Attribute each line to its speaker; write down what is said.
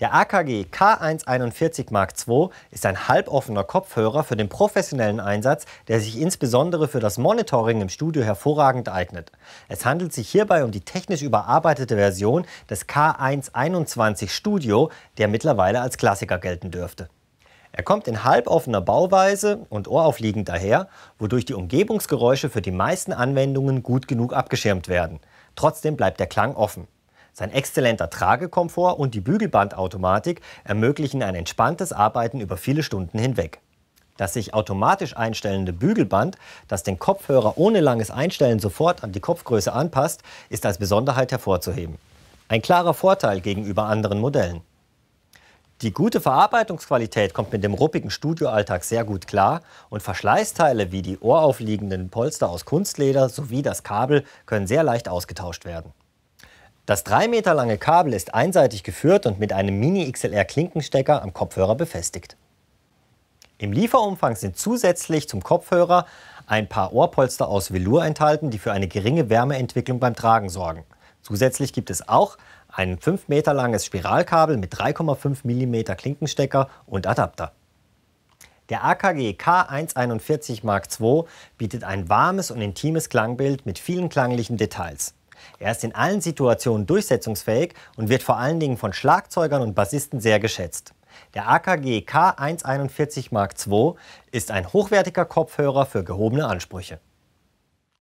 Speaker 1: Der AKG K141 Mark II ist ein halboffener Kopfhörer für den professionellen Einsatz, der sich insbesondere für das Monitoring im Studio hervorragend eignet. Es handelt sich hierbei um die technisch überarbeitete Version des K121 Studio, der mittlerweile als Klassiker gelten dürfte. Er kommt in halboffener Bauweise und ohraufliegend daher, wodurch die Umgebungsgeräusche für die meisten Anwendungen gut genug abgeschirmt werden. Trotzdem bleibt der Klang offen. Sein exzellenter Tragekomfort und die Bügelbandautomatik ermöglichen ein entspanntes Arbeiten über viele Stunden hinweg. Das sich automatisch einstellende Bügelband, das den Kopfhörer ohne langes Einstellen sofort an die Kopfgröße anpasst, ist als Besonderheit hervorzuheben. Ein klarer Vorteil gegenüber anderen Modellen. Die gute Verarbeitungsqualität kommt mit dem ruppigen Studioalltag sehr gut klar und Verschleißteile wie die ohraufliegenden Polster aus Kunstleder sowie das Kabel können sehr leicht ausgetauscht werden. Das drei Meter lange Kabel ist einseitig geführt und mit einem Mini-XLR-Klinkenstecker am Kopfhörer befestigt. Im Lieferumfang sind zusätzlich zum Kopfhörer ein paar Ohrpolster aus Velour enthalten, die für eine geringe Wärmeentwicklung beim Tragen sorgen. Zusätzlich gibt es auch ein 5 Meter langes Spiralkabel mit 3,5 mm Klinkenstecker und Adapter. Der AKG K141 Mark II bietet ein warmes und intimes Klangbild mit vielen klanglichen Details. Er ist in allen Situationen durchsetzungsfähig und wird vor allen Dingen von Schlagzeugern und Bassisten sehr geschätzt. Der AKG K141 Mark II ist ein hochwertiger Kopfhörer für gehobene Ansprüche.